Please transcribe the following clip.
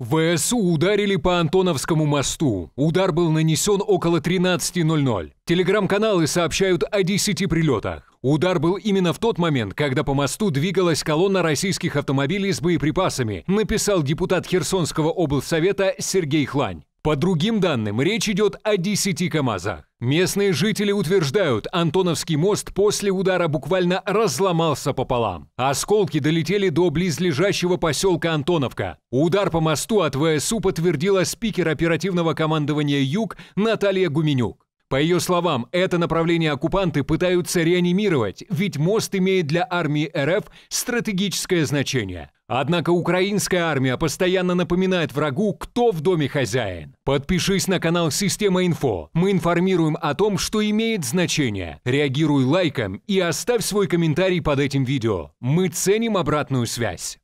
ВСУ ударили по Антоновскому мосту. Удар был нанесен около 13.00. Телеграм-каналы сообщают о 10 прилетах. Удар был именно в тот момент, когда по мосту двигалась колонна российских автомобилей с боеприпасами, написал депутат Херсонского облсовета Сергей Хлань. По другим данным, речь идет о 10 КАМАЗах. Местные жители утверждают, Антоновский мост после удара буквально разломался пополам. Осколки долетели до близлежащего поселка Антоновка. Удар по мосту от ВСУ подтвердила спикер оперативного командования «Юг» Наталья Гуменюк. По ее словам, это направление оккупанты пытаются реанимировать, ведь мост имеет для армии РФ стратегическое значение. Однако украинская армия постоянно напоминает врагу, кто в доме хозяин. Подпишись на канал Система Инфо. Мы информируем о том, что имеет значение. Реагируй лайком и оставь свой комментарий под этим видео. Мы ценим обратную связь.